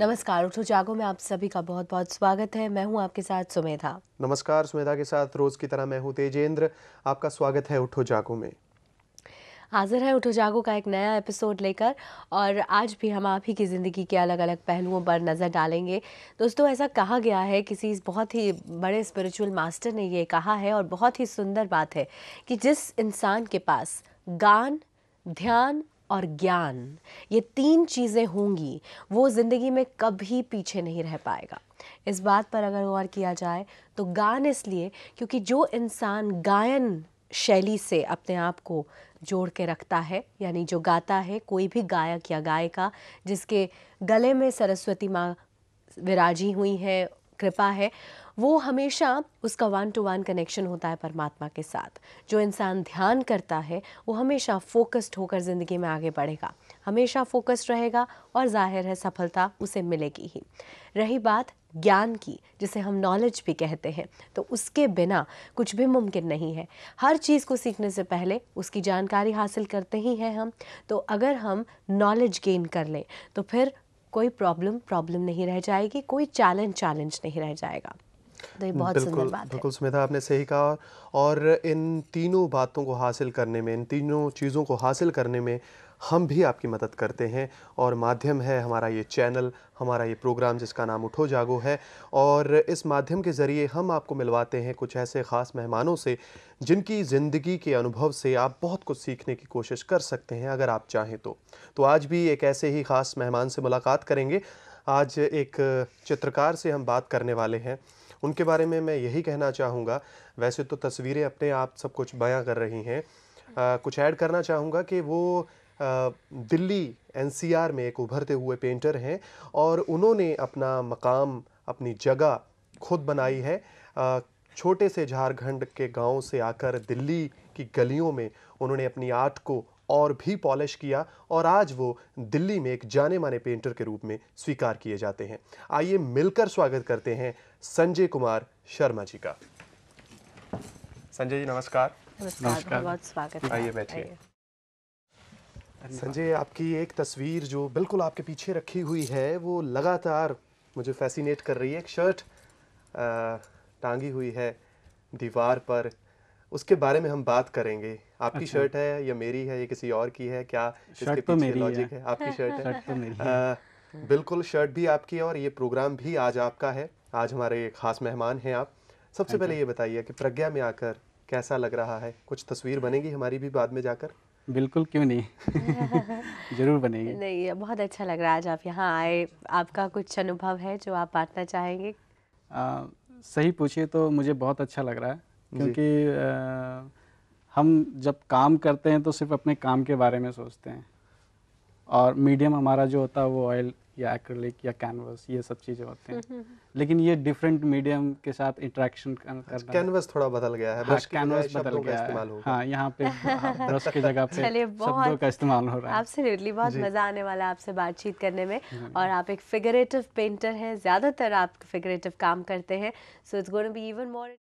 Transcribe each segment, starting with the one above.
नमस्कार उठो जागो में आप सभी का बहुत बहुत स्वागत है मैं हूं आपके साथ सुमेधा नमस्कार सुमेधा के साथ रोज की तरह मैं हूं तेजेंद्र आपका स्वागत है उठो जागो में हाजिर है उठो जागो का एक नया एपिसोड लेकर और आज भी हम आप ही की ज़िंदगी के अलग अलग पहलुओं पर नज़र डालेंगे दोस्तों ऐसा कहा गया है किसी बहुत ही बड़े स्पिरिचुअल मास्टर ने ये कहा है और बहुत ही सुंदर बात है कि जिस इंसान के पास गान ध्यान और ज्ञान ये तीन चीज़ें होंगी वो ज़िंदगी में कभी पीछे नहीं रह पाएगा इस बात पर अगर गौर किया जाए तो गान इसलिए क्योंकि जो इंसान गायन शैली से अपने आप को जोड़ के रखता है यानी जो गाता है कोई भी गायक या गायिका जिसके गले में सरस्वती माँ विराजी हुई हैं कृपा है वो हमेशा उसका वन टू वन कनेक्शन होता है परमात्मा के साथ जो इंसान ध्यान करता है वो हमेशा फोकस्ड होकर ज़िंदगी में आगे बढ़ेगा हमेशा फोकस्ड रहेगा और जाहिर है सफलता उसे मिलेगी ही रही बात ज्ञान की जिसे हम नॉलेज भी कहते हैं तो उसके बिना कुछ भी मुमकिन नहीं है हर चीज़ को सीखने से पहले उसकी जानकारी हासिल करते ही हैं हम तो अगर हम नॉलेज गेन कर लें तो फिर कोई प्रॉब्लम प्रॉब्लम नहीं रह जाएगी कोई चैलेंज चैलेंज नहीं रह जाएगा तो बिल्कुल बात बिल्कुल सुमिधा आपने सही कहा और इन तीनों बातों को हासिल करने में इन तीनों चीज़ों को हासिल करने में हम भी आपकी मदद करते हैं और माध्यम है हमारा ये चैनल हमारा ये प्रोग्राम जिसका नाम उठो जागो है और इस माध्यम के ज़रिए हम आपको मिलवाते हैं कुछ ऐसे ख़ास मेहमानों से जिनकी ज़िंदगी के अनुभव से आप बहुत कुछ सीखने की कोशिश कर सकते हैं अगर आप चाहें तो, तो आज भी एक ऐसे ही ख़ास मेहमान से मुलाकात करेंगे आज एक चित्रकार से हम बात करने वाले हैं उनके बारे में मैं यही कहना चाहूँगा वैसे तो तस्वीरें अपने आप सब कुछ बयां कर रही हैं कुछ ऐड करना चाहूँगा कि वो दिल्ली एनसीआर में एक उभरते हुए पेंटर हैं और उन्होंने अपना मकाम अपनी जगह खुद बनाई है छोटे से झारखंड के गांव से आकर दिल्ली की गलियों में उन्होंने अपनी आर्ट को और भी पॉलिश किया और आज वो दिल्ली में एक जाने माने पेंटर के रूप में स्वीकार किए जाते हैं आइए मिलकर स्वागत करते हैं संजय कुमार शर्मा जी का संजय जी नमस्कार नमस्कार बहुत स्वागत आइए बैठिए संजय आपकी एक तस्वीर जो बिल्कुल आपके पीछे रखी हुई है वो लगातार मुझे फैसिनेट कर रही है एक शर्ट टांगी हुई है दीवार पर उसके बारे में हम बात करेंगे आपकी अच्छा। शर्ट है या मेरी है या किसी और की है क्या शर्ट तो मेरी लॉजिक है।, है आपकी शर्ट है शर्ट तो मेरी आ, बिल्कुल शर्ट भी आपकी है और ये प्रोग्राम भी आज आपका है आज हमारे खास मेहमान हैं आप सबसे हाँ पहले ये बताइए कि प्रज्ञा में आकर कैसा लग रहा है कुछ तस्वीर बनेगी हमारी भी बाद में जाकर बिल्कुल क्यों नहीं जरूर बनेगी नहीं बहुत अच्छा लग रहा है आज आप यहाँ आए आपका कुछ अनुभव है जो आप बांटना चाहेंगे सही पूछिए तो मुझे बहुत अच्छा लग रहा है क्योंकि आ, हम जब काम करते हैं तो सिर्फ अपने काम के बारे में सोचते हैं और मीडियम हमारा जो होता है वो ऑयल या एक्रिलिक या कैनवस ये सब चीज़ें होती हैं हम्म, हम्म, हम्म। लेकिन ये डिफरेंट मीडियम के साथ इंट्रैक्शन कैनवस अच्छा, थोड़ा बदल गया है हाँ, कैनवस बदल गया है हाँ यहाँ पे ब्रश हाँ, की जगह पे शब्दों का इस्तेमाल हो रहा है आपसे एब्सोल्युटली बहुत मज़ा आने वाला है आपसे बातचीत करने में और आप एक फिगरेटिव पेंटर हैं ज़्यादातर आप फिगरेटिव काम करते हैं so it's going to be even more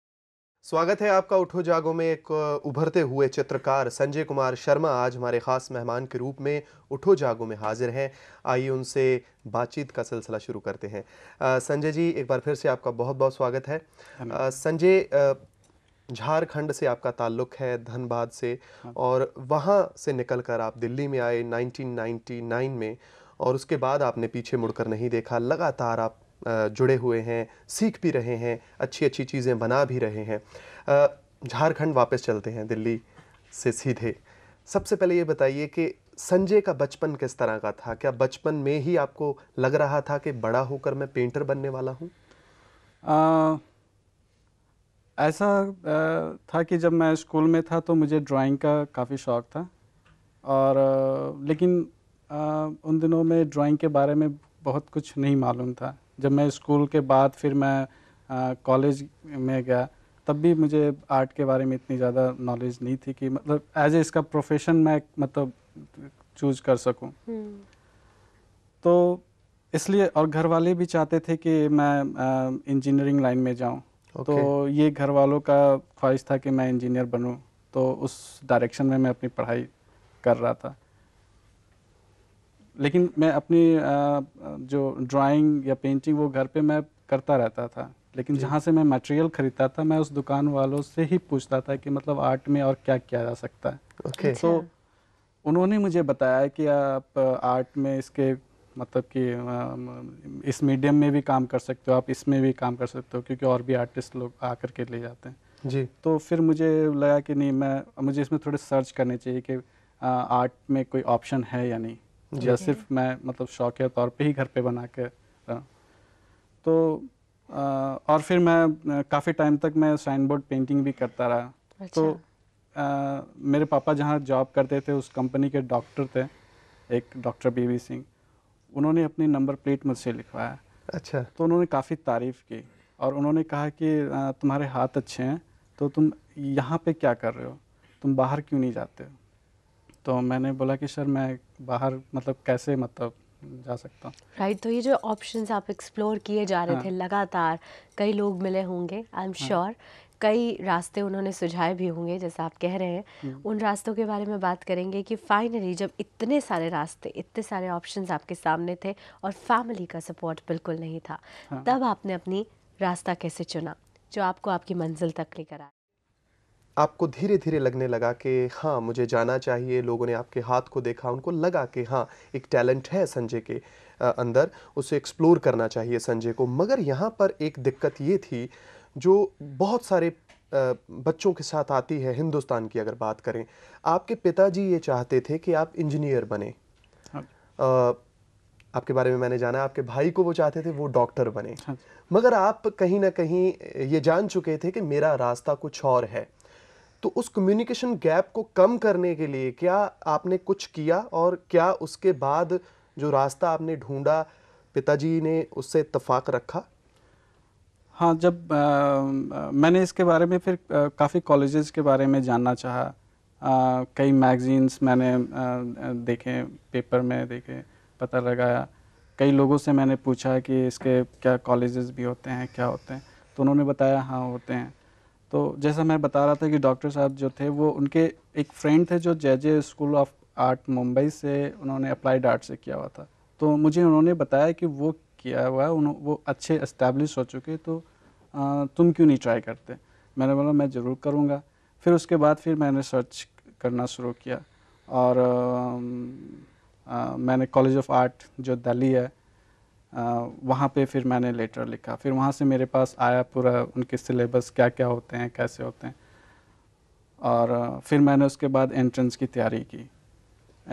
स्वागत है आपका उठो जागो में एक उभरते हुए चित्रकार संजय कुमार शर्मा आज हमारे खास मेहमान के रूप में उठो जागो में हाजिर हैं आइए उनसे बातचीत का सिलसिला शुरू करते हैं संजय जी एक बार फिर से आपका बहुत बहुत स्वागत है संजय झारखंड से आपका ताल्लुक है धनबाद से हाँ। और वहाँ से निकल कर आप दिल्ली में आए 1999 में और उसके बाद आपने पीछे मुड़कर नहीं देखा लगातार आप जुड़े हुए हैं सीख भी रहे हैं अच्छी अच्छी चीज़ें बना भी रहे हैं झारखंड वापस चलते हैं दिल्ली से सीधे सबसे पहले ये बताइए कि संजय का बचपन किस तरह का था क्या बचपन में ही आपको लग रहा था कि बड़ा होकर मैं पेंटर बनने वाला हूँ ऐसा था कि जब मैं स्कूल में था तो मुझे ड्राइंग का काफ़ी शौक़ था और लेकिन उन दिनों में ड्राइंग के बारे में बहुत कुछ नहीं मालूम था जब मैं स्कूल के बाद फिर मैं कॉलेज में गया तब भी मुझे आर्ट के बारे में इतनी ज़्यादा नॉलेज नहीं थी कि मतलब एज ए इसका प्रोफेशन मैं मतलब चूज कर सकूँ हम्म। तो इसलिए और घर वाले भी चाहते थे कि मैं इंजीनियरिंग लाइन में जाऊँ तो okay. तो ये घर वालों का ख्वाहिश था कि मैं इंजीनियर बनूँ तो उस डायरेक्शन में मैं अपनी पढ़ाई कर रहा था लेकिन मैं अपनी जो ड्राइंग या पेंटिंग वो घर पे मैं करता रहता था लेकिन जहाँ से मैं मटेरियल खरीदता था मैं उस दुकान वालों से ही पूछता था कि मतलब आर्ट में और क्या किया जा सकता है ओके okay. अच्छा। तो उन्होंने मुझे बताया कि आप आर्ट में इसके मतलब कि इस मीडियम में भी काम कर सकते हो आप इसमें भी काम कर सकते हो क्योंकि और भी आर्टिस्ट लोग आ के ले जाते हैं जी तो फिर मुझे लगा कि नहीं मैं मुझे इसमें थोड़े सर्च करने चाहिए कि आर्ट में कोई ऑप्शन है या नहीं या सिर्फ मैं मतलब के तौर पे ही घर पे बना के तो आ, और फिर मैं काफ़ी टाइम तक मैं साइन बोर्ड पेंटिंग भी करता रहा तो, अच्छा। तो आ, मेरे पापा जहाँ जॉब करते थे उस कंपनी के डॉक्टर थे एक डॉक्टर बी सिंह उन्होंने अपनी नंबर प्लेट मुझसे लिखवाया अच्छा तो उन्होंने काफ़ी तारीफ़ की और उन्होंने कहा कि तुम्हारे हाथ अच्छे हैं तो तुम यहाँ पे क्या कर रहे हो तुम बाहर क्यों नहीं जाते हो तो मैंने बोला कि सर मैं बाहर मतलब कैसे मतलब जा सकता हूँ राइट right, तो ये जो ऑप्शंस आप एक्सप्लोर किए जा रहे हाँ. थे लगातार कई लोग मिले होंगे आई एम श्योर कई रास्ते उन्होंने सुझाए भी होंगे जैसा आप कह रहे हैं हम्म। उन रास्तों के बारे में बात करेंगे कि फाइनली जब इतने सारे रास्ते इतने सारे ऑप्शंस आपके सामने थे और फैमिली का सपोर्ट बिल्कुल नहीं था हाँ। तब आपने अपनी रास्ता कैसे चुना जो आपको आपकी मंजिल तक लेकर आया आपको धीरे धीरे लगने लगा कि हाँ मुझे जाना चाहिए लोगों ने आपके हाथ को देखा उनको लगा कि हाँ एक टैलेंट है संजय के अंदर उसे एक्सप्लोर करना चाहिए संजय को मगर यहाँ पर एक दिक्कत ये थी जो बहुत सारे बच्चों के साथ आती है हिंदुस्तान की अगर बात करें आपके पिताजी ये चाहते थे कि आप इंजीनियर बने हाँ। आपके बारे में मैंने जाना आपके भाई को वो चाहते थे वो डॉक्टर बने हाँ। मगर आप कहीं ना कहीं ये जान चुके थे कि मेरा रास्ता कुछ और है तो उस कम्युनिकेशन गैप को कम करने के लिए क्या आपने कुछ किया और क्या उसके बाद जो रास्ता आपने ढूंढा पिताजी ने उससे इतफाक रखा हाँ जब आ, मैंने इसके बारे में फिर काफ़ी कॉलेजेस के बारे में जानना चाहा कई मैगजीन्स मैंने आ, देखे पेपर में देखे पता लगाया कई लोगों से मैंने पूछा कि इसके क्या कॉलेजेस भी होते हैं क्या होते हैं तो उन्होंने बताया हाँ होते हैं तो जैसा मैं बता रहा था कि डॉक्टर साहब जो थे वो उनके एक फ्रेंड थे जो J J school of art Mumbai से उन्होंने अप्लाइड आर्ट से किया हुआ था तो मुझे उन्होंने बताया कि वो किया हुआ है वो अच्छे इस्टेब्लिश हो चुके तो आ, तुम क्यों नहीं ट्राई करते मैंने बोला मैं ज़रूर करूँगा फिर उसके बाद फिर मैंने सर्च करना शुरू किया और आ, आ, मैंने कॉलेज ऑफ आर्ट जो दिल्ली है वहाँ पे फिर मैंने लेटर लिखा फिर वहाँ से मेरे पास आया पूरा उनके सिलेबस क्या क्या होते हैं कैसे होते हैं और फिर मैंने उसके बाद एंट्रेंस की तैयारी की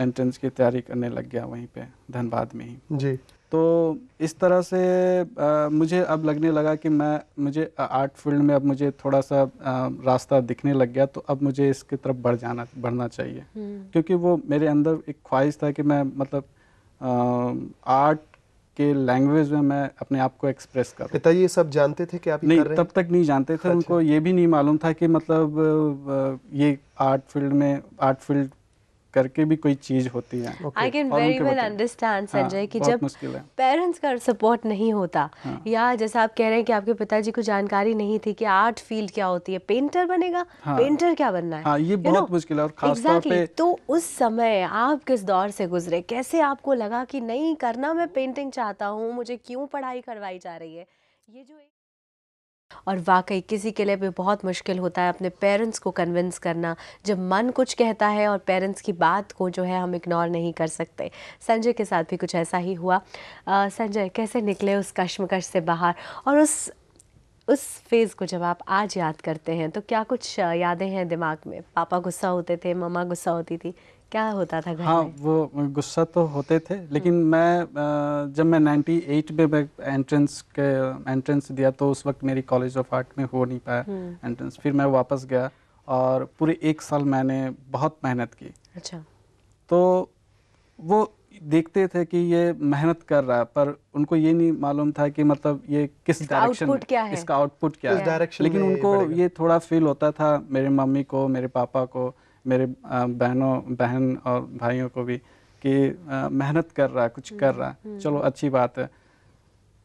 एंट्रेंस की तैयारी करने लग गया वहीं पे धनबाद में ही जी तो इस तरह से आ, मुझे अब लगने लगा कि मैं मुझे आर्ट फील्ड में अब मुझे थोड़ा सा आ, रास्ता दिखने लग गया तो अब मुझे इसकी तरफ बढ़ जाना बढ़ना चाहिए हम्म। क्योंकि वो मेरे अंदर एक ख्वाहिश था कि मैं मतलब आ, आर्ट के लैंग्वेज में मैं अपने आप को एक्सप्रेस कर पिताजी ये सब जानते थे कि आप नहीं कर रहे तब तक नहीं जानते थे अच्छा। उनको ये भी नहीं मालूम था कि मतलब ये आर्ट फील्ड में आर्ट फील्ड करके भी कोई चीज होती है I can very well understand Sanjay कि जब पेरेंट्स का सपोर्ट नहीं होता हाँ. या जैसा आप कह रहे हैं कि आपके पिताजी को जानकारी नहीं थी कि आर्ट फील्ड क्या होती है पेंटर बनेगा हाँ. पेंटर क्या बनना है हाँ, ये बहुत you know? मुश्किल है और खास exactly. पे तो उस समय आप किस दौर से गुजरे कैसे आपको लगा कि नहीं करना मैं पेंटिंग चाहता हूँ मुझे क्यों पढ़ाई करवाई जा रही है ये जो और वाकई किसी के लिए भी बहुत मुश्किल होता है अपने पेरेंट्स को कन्विंस करना जब मन कुछ कहता है और पेरेंट्स की बात को जो है हम इग्नोर नहीं कर सकते संजय के साथ भी कुछ ऐसा ही हुआ संजय कैसे निकले उस कश्मकश से बाहर और उस उस फेज़ को जब आप आज याद करते हैं तो क्या कुछ यादें हैं दिमाग में पापा गुस्सा होते थे मम्मा गुस्सा होती थी क्या होता था घर हाँ में? वो गुस्सा तो होते थे लेकिन हम्म। मैं जब मैं 98 में मैं एंट्रेंस के एंट्रेंस दिया तो उस वक्त मेरी कॉलेज ऑफ आर्ट में हो नहीं पाया एंट्रेंस हम्म। फिर मैं वापस गया और पूरे एक साल मैंने बहुत मेहनत की अच्छा तो वो देखते थे कि ये मेहनत कर रहा है पर उनको ये नहीं मालूम था कि मतलब ये किस डायरेक्शन क्या है इसका आउटपुट क्या है लेकिन उनको ये थोड़ा फील होता था मेरे मम्मी को मेरे पापा को मेरे बहनों बहन और भाइयों को भी कि मेहनत कर रहा है कुछ कर रहा है हम्म, हम्म। चलो अच्छी बात है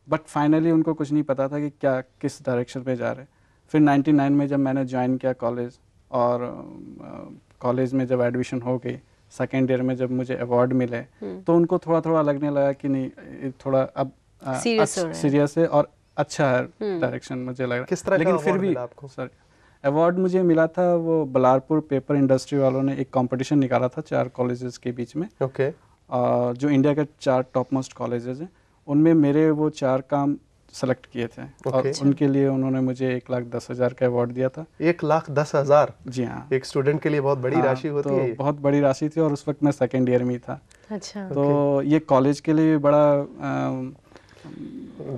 बट फाइनली उनको कुछ नहीं पता था कि क्या किस डायरेक्शन पे जा रहे फिर 99 में जब मैंने ज्वाइन किया कॉलेज और कॉलेज में जब एडमिशन हो गई सेकेंड ईयर में जब मुझे अवार्ड मिले हम्म। तो उनको थोड़ा थोड़ा लगने लगा कि नहीं थोड़ा अब सीरियस है और अच्छा है डायरेक्शन मुझे लग रहा है लेकिन फिर भी सॉरी अवार्ड मुझे मिला था वो बलारपुर पेपर इंडस्ट्री वालों ने एक कंपटीशन निकाला था चार कॉलेजेस के बीच में ओके okay. जो इंडिया के चार टॉप मोस्ट कॉलेजेस हैं उनमें मेरे वो चार काम सेलेक्ट किए थे okay. और उनके लिए उन्होंने मुझे एक लाख दस हज़ार का अवार्ड दिया था एक लाख दस हज़ार जी हाँ एक स्टूडेंट के लिए बहुत बड़ी हाँ, राशि होती तो है बहुत बड़ी राशि थी और उस वक्त मैं सेकेंड ईयर में था अच्छा तो okay. ये कॉलेज के लिए बड़ा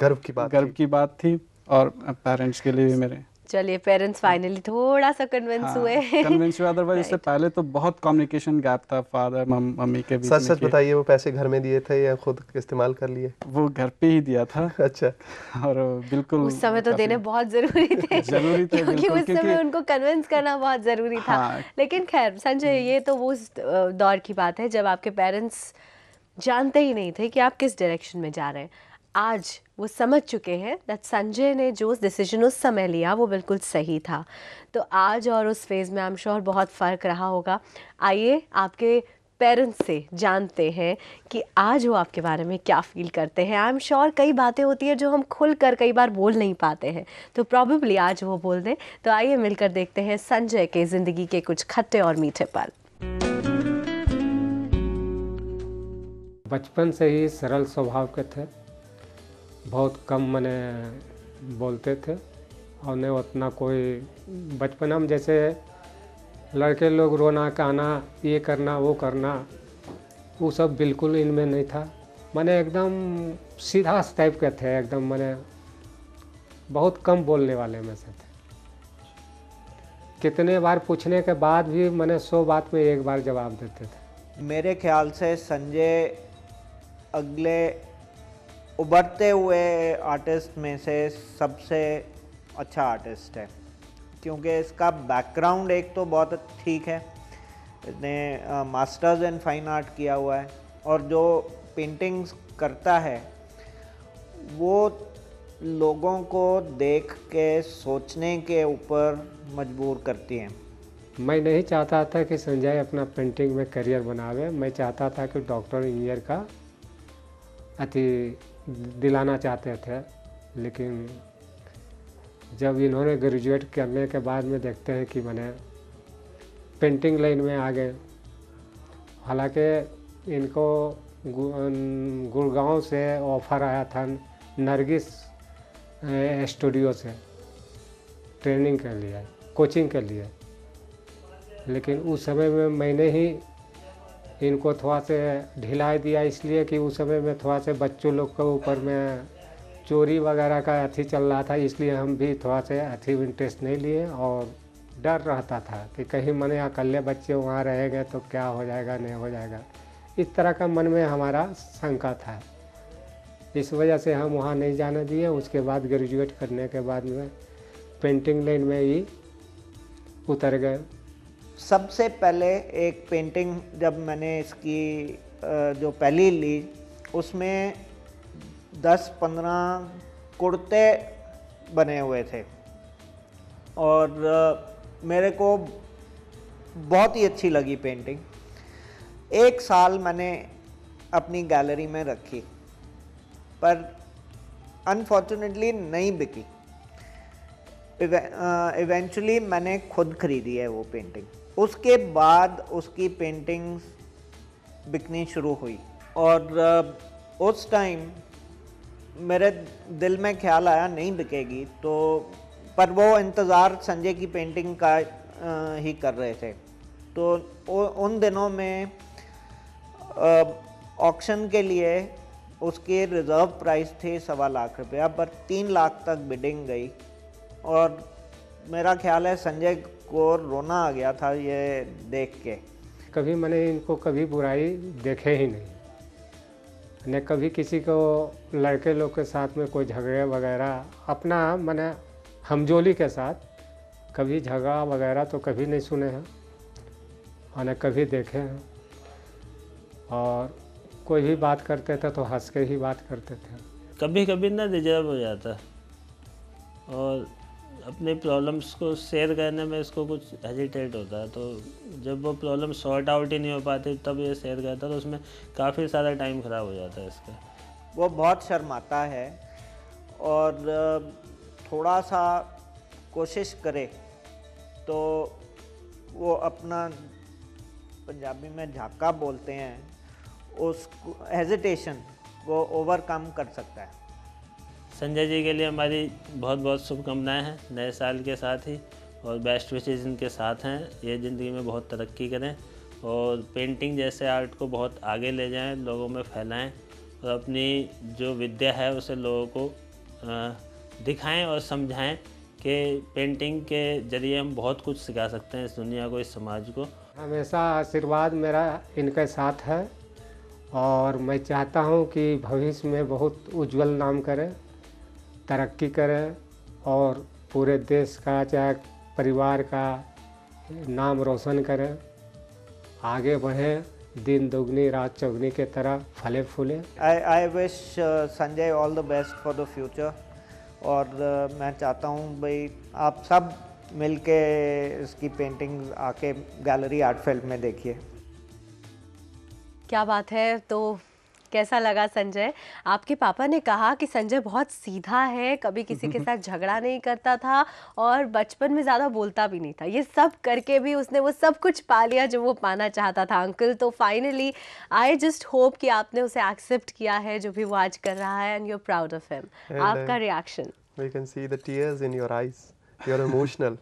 गर्व की बात गर्व की बात थी और पेरेंट्स के लिए भी मेरे चलिए पेरेंट्स फाइनली थोड़ा सा कन्विंस हाँ, हुए कन्विंस हुए अदरवाइज इससे पहले तो बहुत कम्युनिकेशन गैप था फादर मम, मम्मी के बीच सच सच बताइए वो पैसे घर में दिए थे या खुद इस्तेमाल कर लिए वो घर पे ही दिया था अच्छा और बिल्कुल उस समय तो देने बहुत जरूरी थे जरूरी थे क्योंकि उस समय उनको कन्विंस करना बहुत जरूरी था हाँ। लेकिन खैर संजय ये तो वो दौर की बात है जब आपके पेरेंट्स जानते ही नहीं थे कि आप किस डायरेक्शन में जा रहे हैं आज वो समझ चुके हैं दैट संजय ने जो डिसीजन उस समय लिया वो बिल्कुल सही था तो आज और उस फेज़ में आई एम श्योर बहुत फ़र्क रहा होगा आइए आपके पेरेंट्स से जानते हैं कि आज वो आपके बारे में क्या फील करते हैं आई एम श्योर कई बातें होती है जो हम खुल कर कई बार बोल नहीं पाते हैं तो प्रॉबेबली आज वो बोल दें तो आइए मिलकर देखते हैं संजय के ज़िंदगी के कुछ खट्टे और मीठे पल बचपन से ही सरल स्वभाव के थे बहुत कम मैंने बोलते थे और नहीं उतना कोई बचपन में जैसे लड़के लोग रोना कहना ये करना वो करना वो सब बिल्कुल इनमें नहीं था मैंने एकदम सीधा टाइप के थे एकदम मैंने बहुत कम बोलने वाले में से थे कितने बार पूछने के बाद भी मैंने सौ बात में एक बार जवाब देते थे मेरे ख्याल से संजय अगले उभरते हुए आर्टिस्ट में से सबसे अच्छा आर्टिस्ट है क्योंकि इसका बैकग्राउंड एक तो बहुत ठीक है इसने मास्टर्स इन फाइन आर्ट किया हुआ है और जो पेंटिंग्स करता है वो लोगों को देख के सोचने के ऊपर मजबूर करती हैं मैं नहीं चाहता था कि संजय अपना पेंटिंग में करियर बनावे मैं चाहता था कि डॉक्टर इंजीनियर का अति दिलाना चाहते थे लेकिन जब इन्होंने ग्रेजुएट करने के बाद में देखते हैं कि मैंने पेंटिंग लाइन में आ गए हालांकि इनको गुड़गांव से ऑफ़र आया था नरगिस स्टूडियो से ट्रेनिंग के लिए कोचिंग के लिए लेकिन उस समय में मैंने ही इनको थोड़ा से ढिलाई दिया इसलिए कि उस समय में थोड़ा से बच्चों लोग के ऊपर में चोरी वगैरह का अथी चल रहा था इसलिए हम भी थोड़ा से अथी इंटरेस्ट नहीं लिए और डर रहता था कि कहीं मने अकल्ले बच्चे वहाँ रहेंगे तो क्या हो जाएगा नहीं हो जाएगा इस तरह का मन में हमारा शंका था इस वजह से हम वहाँ नहीं जाने दिए उसके बाद ग्रेजुएट करने के बाद में पेंटिंग लाइन में ही उतर गए सबसे पहले एक पेंटिंग जब मैंने इसकी जो पहली ली उसमें 10-15 कुर्ते बने हुए थे और मेरे को बहुत ही अच्छी लगी पेंटिंग एक साल मैंने अपनी गैलरी में रखी पर अनफॉर्चुनेटली नहीं बिकी इवेंचुअली मैंने खुद खरीदी है वो पेंटिंग उसके बाद उसकी पेंटिंग्स बिकनी शुरू हुई और उस टाइम मेरे दिल में ख्याल आया नहीं बिकेगी तो पर वो इंतज़ार संजय की पेंटिंग का ही कर रहे थे तो उन दिनों में ऑक्शन के लिए उसके रिज़र्व प्राइस थे सवा लाख रुपया पर तीन लाख तक बिडिंग गई और मेरा ख्याल है संजय को रोना आ गया था ये देख के कभी मैंने इनको कभी बुराई देखे ही नहीं न कभी किसी को लड़के लोग के साथ में कोई झगड़े वगैरह अपना मैंने हमजोली के साथ कभी झगड़ा वगैरह तो कभी नहीं सुने हैं और न कभी देखे हैं और कोई भी बात करते थे तो हंस के ही बात करते थे कभी कभी ना रिजर्व हो जाता और अपने प्रॉब्लम्स को शेयर करने में इसको कुछ हेजिटेट होता है तो जब वो प्रॉब्लम सॉर्ट आउट ही नहीं हो पाती तब ये शेयर करता है तो उसमें काफ़ी सारा टाइम ख़राब हो जाता है इसका वो बहुत शर्माता है और थोड़ा सा कोशिश करे तो वो अपना पंजाबी में झाका बोलते हैं उस हेजिटेशन वो ओवरकम कर सकता है संजय जी के लिए हमारी बहुत बहुत शुभकामनाएं हैं नए साल के साथ ही और बेस्ट विशेज इनके साथ हैं ये ज़िंदगी में बहुत तरक्की करें और पेंटिंग जैसे आर्ट को बहुत आगे ले जाएं लोगों में फैलाएं और अपनी जो विद्या है उसे लोगों को दिखाएं और समझाएं कि पेंटिंग के ज़रिए हम बहुत कुछ सिखा सकते हैं इस दुनिया को इस समाज को हमेशा आशीर्वाद मेरा इनके साथ है और मैं चाहता हूं कि भविष्य में बहुत उज्जवल नाम करें तरक्की करें और पूरे देश का चाहे परिवार का नाम रोशन करें आगे बढ़ें दिन दोगुनी रात चौगनी के तरह फले फूले I I wish Sanjay all the best for the future और uh, मैं चाहता हूँ भाई आप सब मिल के इसकी पेंटिंग आके गैलरी आर्ट फील्ड में देखिए क्या बात है तो कैसा लगा संजय आपके पापा ने कहा कि संजय बहुत सीधा है कभी किसी के साथ झगड़ा नहीं करता था और बचपन में ज़्यादा बोलता भी नहीं था ये सब करके भी उसने वो सब कुछ पा लिया जो वो पाना चाहता था अंकल तो फाइनली आई जस्ट होप कि आपने उसे एक्सेप्ट किया है जो भी वो आज कर रहा है and you proud of him आपका reaction you can see the tears in your eyes you are emotional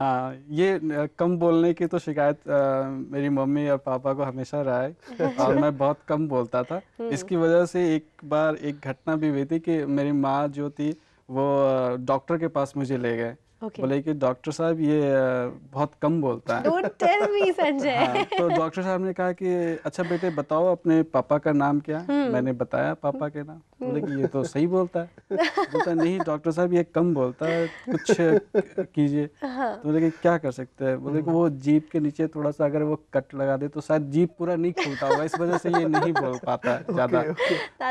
हाँ ये कम बोलने की तो शिकायत आ, मेरी मम्मी और पापा को हमेशा रहा है और मैं बहुत कम बोलता था हम्म। इसकी वजह से एक बार एक घटना भी हुई थी कि मेरी माँ जो थी वो डॉक्टर के पास मुझे ले गए okay. बोले कि डॉक्टर साहब ये बहुत कम बोलता है Don't tell me, हाँ, संजय हाँ, तो डॉक्टर साहब ने कहा कि अच्छा बेटे बताओ अपने पापा का नाम क्या hmm. मैंने बताया पापा के नाम हम्म। बोले कि ये तो सही बोलता है बोलता नहीं डॉक्टर साहब ये कम बोलता है कुछ कीजिए हाँ. तो बोले कि क्या कर सकते हैं बोले कि हम्म। वो जीप के नीचे थोड़ा सा अगर वो कट लगा दे तो शायद जीप पूरा नहीं खुलता होगा इस वजह से ये नहीं बोल पाता ज्यादा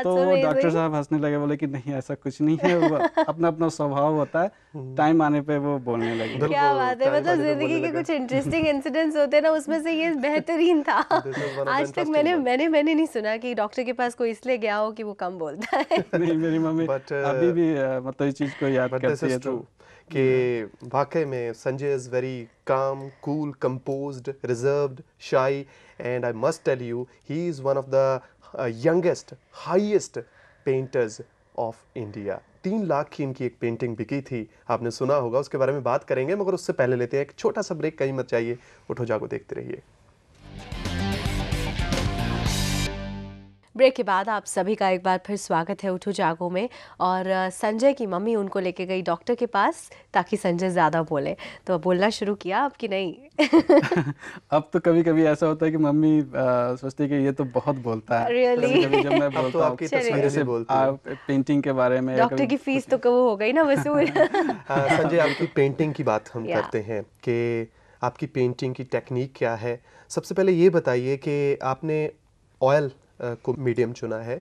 तो वो डॉक्टर साहब हंसने लगे बोले कि नहीं ऐसा कुछ नहीं है अपना अपना स्वभाव होता है टाइम आने पर पे वो बोलने लगी क्या बात है मतलब जिंदगी के कुछ इंटरेस्टिंग इंसिडेंट्स होते हैं ना उसमें से ये बेहतरीन था आज तक मैंने मैंने मैंने नहीं सुना कि डॉक्टर के पास कोई इसलिए गया हो कि वो कम बोलता है नहीं मेरी मम्मी uh, अभी भी uh, मतलब इस चीज को याद करती है तो कि वाकई में Sanjay is very calm cool composed reserved shy and I must tell you he is one of the youngest highest painters of India तीन लाख की इनकी एक पेंटिंग बिकी थी आपने सुना होगा उसके बारे में बात करेंगे मगर उससे पहले लेते हैं एक छोटा सा ब्रेक कहीं मत चाहिए उठो जागो देखते रहिए ब्रेक के बाद आप सभी का एक बार फिर स्वागत है उठो जागो में और संजय की मम्मी उनको लेके गई डॉक्टर के पास ताकि संजय ज़्यादा बोले तो बोलना शुरू किया अब कि नहीं अब तो कभी कभी ऐसा होता है कि मम्मी सोचती है कि ये तो बहुत बोलता है really? कभी जब मैं तो बोलता तो आपकी से बोलता पेंटिंग के बारे में डॉक्टर की फीस तो कब हो गई ना वसूल हाँ, संजय आपकी पेंटिंग की बात हम करते हैं कि आपकी पेंटिंग की टेक्निक क्या है सबसे पहले ये बताइए कि आपने ऑयल को मीडियम चुना है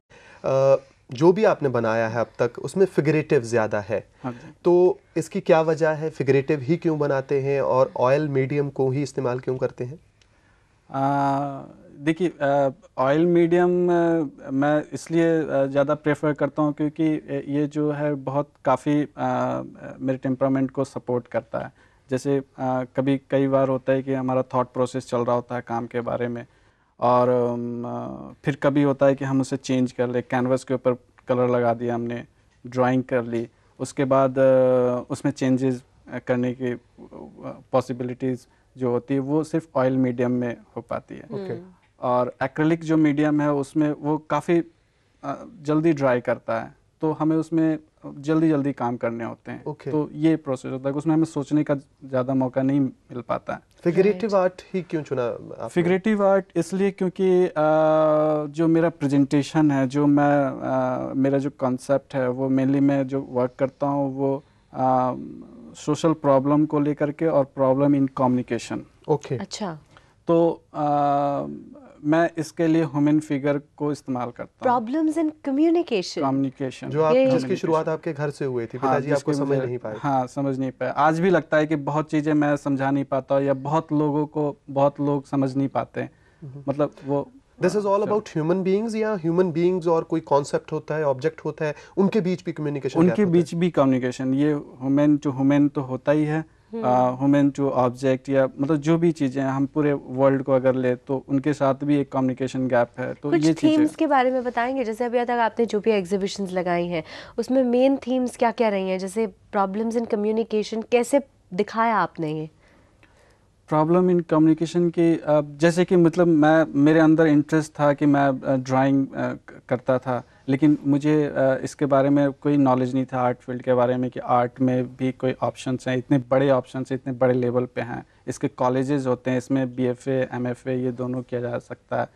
जो भी आपने बनाया है अब तक उसमें फिगरेटिव ज़्यादा है हाँ तो इसकी क्या वजह है फिगरेटिव ही क्यों बनाते हैं और ऑयल मीडियम को ही इस्तेमाल क्यों करते हैं देखिए ऑयल मीडियम मैं इसलिए ज़्यादा प्रेफर करता हूँ क्योंकि ये जो है बहुत काफ़ी मेरे टेम्परामेंट को सपोर्ट करता है जैसे आ, कभी कई बार होता है कि हमारा थॉट प्रोसेस चल रहा होता है काम के बारे में और um, फिर कभी होता है कि हम उसे चेंज कर ले कैनवस के ऊपर कलर लगा दिया हमने ड्राइंग कर ली उसके बाद उसमें चेंजेस करने की पॉसिबिलिटीज़ जो होती है वो सिर्फ ऑयल मीडियम में हो पाती है hmm. okay. और एक्रेलिक जो मीडियम है उसमें वो काफ़ी जल्दी ड्राई करता है तो हमें उसमें जल्दी जल्दी काम करने होते हैं okay. तो ये प्रोसेस होता है उसमें हमें सोचने का ज़्यादा मौका नहीं मिल पाता है फिगरेटिव आर्ट ही क्यों चुना फिगरेटिव आर्ट इसलिए क्योंकि जो मेरा प्रेजेंटेशन है जो मैं मेरा जो कॉन्सेप्ट है वो मेनली मैं जो वर्क करता हूँ वो सोशल प्रॉब्लम को लेकर के और प्रॉब्लम इन कम्युनिकेशन ओके अच्छा तो मैं इसके लिए ह्यूमन फिगर को इस्तेमाल करता हूँ प्रॉब्लम्स इन कम्युनिकेशन कम्युनिकेशन जो आप जिसकी शुरुआत आपके घर से हुई थी हाँ, पिताजी हाँ, आपको समझ नहीं पाए हाँ समझ नहीं पाए आज भी लगता है कि बहुत चीज़ें मैं समझा नहीं पाता या बहुत लोगों को बहुत लोग समझ नहीं पाते हम्म। मतलब वो this is all about human beings या ह्यूमन बींग्स और कोई कॉन्सेप्ट होता है ऑब्जेक्ट होता है उनके बीच भी कम्युनिकेशन उनके बीच भी कम्युनिकेशन ये ह्यूमन टू ह्यूमन तो होता ही है ह्यूमन टू ऑब्जेक्ट या मतलब जो भी चीज़ें हैं हम पूरे वर्ल्ड को अगर ले तो उनके साथ भी एक कम्युनिकेशन गैप है तो कुछ ये थीम्स के बारे में बताएंगे जैसे अभी तक आपने जो भी एग्जीबिशन लगाई हैं उसमें मेन थीम्स क्या क्या रही हैं जैसे प्रॉब्लम्स इन कम्युनिकेशन कैसे दिखाया आपने ये प्रॉब्लम इन कम्युनिकेशन की जैसे कि मतलब मैं मेरे अंदर इंटरेस्ट था कि मैं ड्राइंग करता था लेकिन मुझे इसके बारे में कोई नॉलेज नहीं था आर्ट फील्ड के बारे में कि आर्ट में भी कोई ऑप्शंस हैं इतने बड़े ऑप्शंस इतने बड़े लेवल पे हैं इसके कॉलेजेस होते हैं इसमें B F M F A ये दोनों किया जा सकता है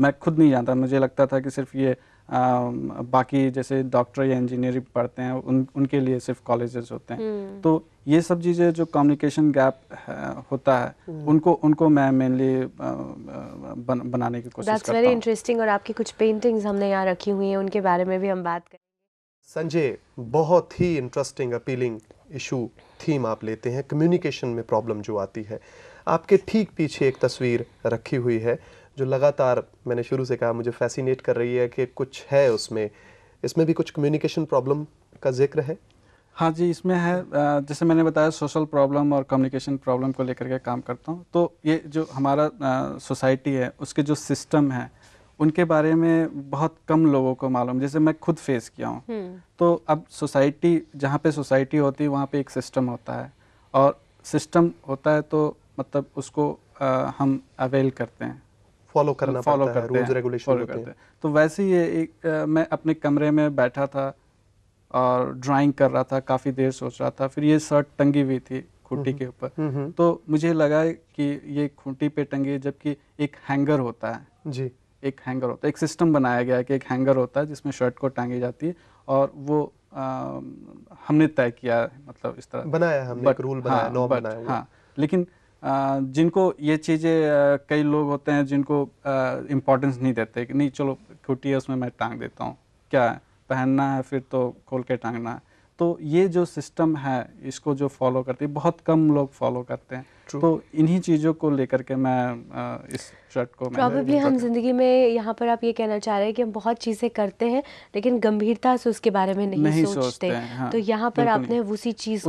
मैं खुद नहीं जानता मुझे लगता था कि सिर्फ ये बाकी जैसे डॉक्टर या इंजीनियरिंग पढ़ते हैं उन उनके लिए सिर्फ कॉलेजेस होते हैं हम्म। तो ये सब चीज़ें जो कम्युनिकेशन गैप होता है हम्म। उनको उनको मैं मेनली बन, बनाने की कोशिश करता वेरी इंटरेस्टिंग और आपकी कुछ पेंटिंग्स हमने यहाँ रखी हुई हैं उनके बारे में भी हम बात करें संजय बहुत ही इंटरेस्टिंग अपीलिंग इशू थीम आप लेते हैं कम्युनिकेशन में प्रॉब्लम जो आती है आपके ठीक पीछे एक तस्वीर रखी हुई है जो लगातार मैंने शुरू से कहा मुझे फैसिनेट कर रही है कि कुछ है उसमें इसमें भी कुछ कम्युनिकेशन प्रॉब्लम का जिक्र है हाँ जी इसमें है जैसे मैंने बताया सोशल प्रॉब्लम और कम्युनिकेशन प्रॉब्लम को लेकर के काम करता हूँ तो ये जो हमारा सोसाइटी है उसके जो सिस्टम है उनके बारे में बहुत कम लोगों को मालूम जैसे मैं खुद फेस किया हूँ हम्म। तो अब सोसाइटी जहाँ पे सोसाइटी होती है वहाँ पे एक सिस्टम होता है और सिस्टम होता है तो मतलब उसको आ, हम अवेल करते हैं फॉलो करना फॉलो करते, करते रूल्स रेगुलेशन फॉलो करते हैं तो वैसे ही एक आ, मैं अपने कमरे में बैठा था और ड्राइंग कर रहा था काफ़ी देर सोच रहा था फिर ये शर्ट टंगी हुई थी खूंटी हम्म, के ऊपर हम्म, हम्म। तो मुझे लगा कि ये खूंटी पे टंगी जबकि एक हैंगर होता है जी एक हैंगर होता है एक सिस्टम बनाया गया है कि एक हैंगर होता है जिसमें शर्ट को टांगी जाती है और वो आ, हमने तय किया मतलब इस तरह बनाया हमने बट, एक रूल बनाया हाँ, नॉर्म बनाया हाँ लेकिन जिनको ये चीज़ें कई लोग होते हैं जिनको इम्पोर्टेंस नहीं देते कि नहीं चलो कुटी है उसमें मैं टांग देता हूँ क्या है पहनना है फिर तो खोल के टांगना है तो ये जो सिस्टम है इसको जो फॉलो करती है बहुत कम लोग फॉलो करते हैं True. तो इन्हीं चीज़ों को लेकर के मैं इस शर्ट को प्रॉब्ली हम ज़िंदगी में यहाँ पर आप ये कहना चाह रहे हैं कि हम बहुत चीज़ें करते हैं लेकिन गंभीरता से उसके बारे में नहीं, नहीं सोचते, सोचते हाँ, तो यहाँ पर आपने उसी को, चीज़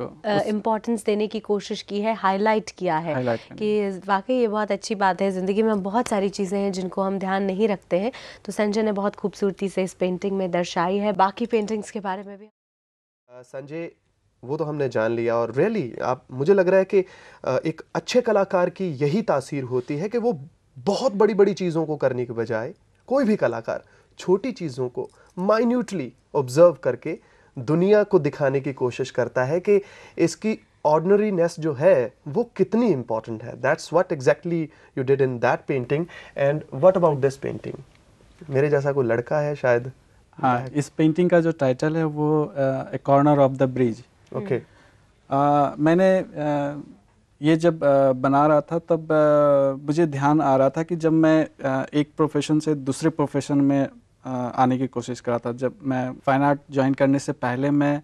को इम्पोर्टेंस देने की कोशिश की है हाईलाइट किया है कि वाकई ये बहुत अच्छी बात है ज़िंदगी में बहुत सारी चीज़ें हैं जिनको हम ध्यान नहीं रखते हैं तो संजय ने बहुत खूबसूरती से इस पेंटिंग में दर्शाई है बाकी पेंटिंग्स के बारे में भी संजय वो तो हमने जान लिया और रियली really, आप मुझे लग रहा है कि एक अच्छे कलाकार की यही तासीर होती है कि वो बहुत बड़ी बड़ी चीज़ों को करने के बजाय कोई भी कलाकार छोटी चीज़ों को माइन्यूटली ऑब्ज़र्व करके दुनिया को दिखाने की कोशिश करता है कि इसकी ऑर्डनरीनेस जो है वो कितनी इम्पॉर्टेंट है that's what exactly you did in that painting and what about this painting मेरे जैसा कोई लड़का है शायद हाँ इस पेंटिंग का जो टाइटल है वो a corner of the bridge okay मैंने आ, ये जब आ, बना रहा था तब आ, मुझे ध्यान आ रहा था कि जब मैं एक प्रोफेशन से दूसरे प्रोफेशन में आने की कोशिश कर रहा था जब मैं फाइन आर्ट ज्वाइन करने से पहले मैं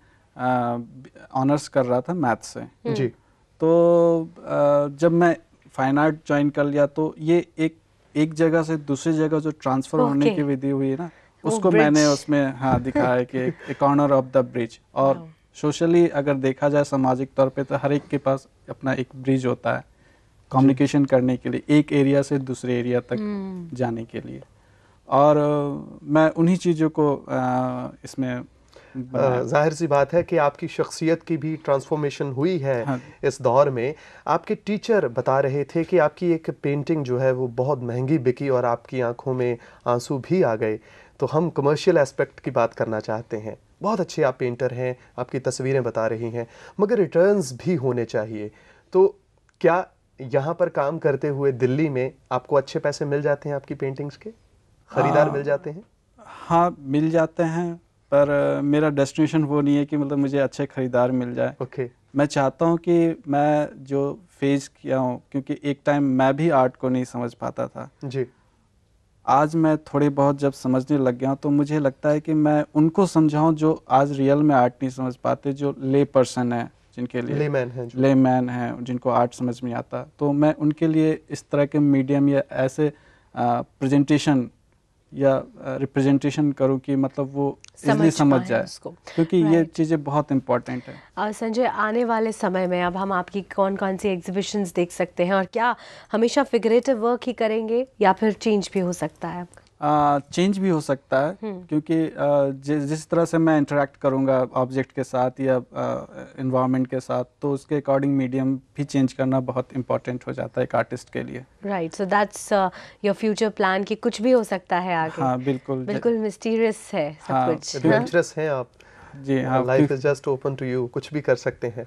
ऑनर्स कर रहा था मैथ से hmm. जी तो जब मैं फाइन आर्ट ज्वाइन कर लिया तो ये एक एक जगह से दूसरी जगह जो ट्रांसफर okay. होने की विधि हुई ना उसको मैंने उसमें हाँ दिखाया कि कॉर्नर ऑफ द ब्रिज और सोशली अगर देखा जाए सामाजिक तौर पे तो हर एक के पास अपना एक ब्रिज होता है कम्युनिकेशन करने के लिए एक एरिया से दूसरे एरिया तक hmm. जाने के लिए और मैं उन्हीं चीज़ों को आ, इसमें जाहिर सी बात है कि आपकी शख्सियत की भी ट्रांसफॉर्मेशन हुई है हाँ। इस दौर में आपके टीचर बता रहे थे कि आपकी एक पेंटिंग जो है वो बहुत महंगी बिकी और आपकी आंखों में आंसू भी आ गए तो हम कमर्शियल एस्पेक्ट की बात करना चाहते हैं बहुत अच्छे आप पेंटर हैं आपकी तस्वीरें बता रही हैं मगर रिटर्न्स भी होने चाहिए तो क्या यहाँ पर काम करते हुए दिल्ली में आपको अच्छे पैसे मिल जाते हैं आपकी पेंटिंग्स के खरीदार हाँ। मिल जाते हैं हाँ मिल जाते हैं पर मेरा डेस्टिनेशन वो नहीं है कि मतलब मुझे अच्छे खरीदार मिल जाए ओके okay. मैं चाहता हूँ कि मैं जो फेस किया हूँ क्योंकि एक टाइम मैं भी आर्ट को नहीं समझ पाता था जी आज मैं थोड़ी बहुत जब समझने लग गया हूँ तो मुझे लगता है कि मैं उनको समझाऊँ जो आज रियल में आर्ट नहीं समझ पाते जो ले पर्सन है जिनके लिए लेमैन हैं लेमैन हैं जिनको आर्ट समझ में आता तो मैं उनके लिए इस तरह के मीडियम या ऐसे प्रेजेंटेशन या रिप्रेजेंटेशन करूं कि मतलब वो इजली समझ जाए उसको क्योंकि right. ये चीज़ें बहुत इंपॉर्टेंट है संजय आने वाले समय में अब हम आपकी कौन कौन सी एग्जीबिशंस देख सकते हैं और क्या हमेशा फिगरेटिव वर्क ही करेंगे या फिर चेंज भी हो सकता है आपका चेंज भी हो सकता है हम्म। क्योंकि जि, जिस तरह से मैं इंटरेक्ट करूँगा ऑब्जेक्ट के साथ या इन्वायरमेंट के साथ तो उसके अकॉर्डिंग मीडियम भी चेंज करना बहुत इंपॉर्टेंट हो जाता है एक आर्टिस्ट के लिए right so that's your future plan कि कुछ भी हो सकता है आगे हाँ बिल्कुल बिल्कुल मिस्टीरियस है सब हाँ, कुछ हाँ? हैं आप जी हाँ life is just open to you कुछ भी कर सकते हैं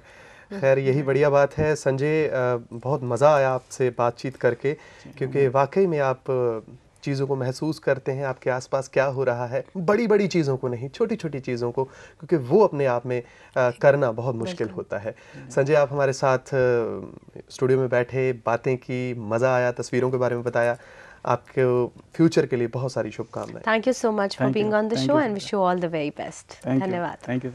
हम्म। खैर यही बढ़िया बात है संजय uh, बहुत मज़ा आया आपसे बातचीत करके क्योंकि वाकई में आप चीज़ों को महसूस करते हैं आपके आसपास क्या हो रहा है बड़ी बड़ी चीज़ों को नहीं छोटी छोटी चीज़ों को क्योंकि वो अपने आप में आ, करना बहुत मुश्किल होता है संजय आप हमारे साथ स्टूडियो में बैठे बातें की मज़ा आया तस्वीरों के बारे में बताया आपके फ्यूचर के लिए बहुत सारी शुभकामनाएं thank you so much for being on the show and wish you all the very best धन्यवाद थैंक यू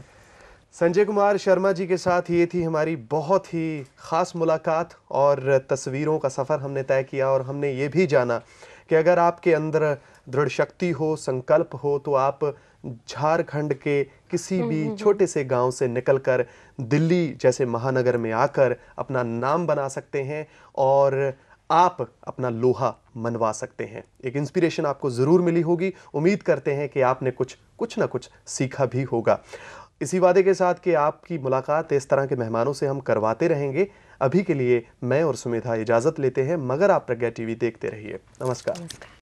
संजय कुमार शर्मा जी के साथ ये थी हमारी बहुत ही ख़ास मुलाकात और तस्वीरों का सफ़र हमने तय किया और हमने ये भी जाना कि अगर आपके अंदर दृढ़ शक्ति हो संकल्प हो तो आप झारखंड के किसी भी हम्म, हम्म, हम्म। छोटे से गांव से निकलकर दिल्ली जैसे महानगर में आकर अपना नाम बना सकते हैं और आप अपना लोहा मनवा सकते हैं एक इंस्पिरेशन आपको ज़रूर मिली होगी उम्मीद करते हैं कि आपने कुछ कुछ ना कुछ सीखा भी होगा इसी वादे के साथ कि आपकी मुलाकात इस तरह के मेहमानों से हम करवाते रहेंगे अभी के लिए मैं और सुमेधा इजाज़त लेते हैं मगर आप प्रज्ञा टीवी देखते रहिए नमस्कार, नमस्कार।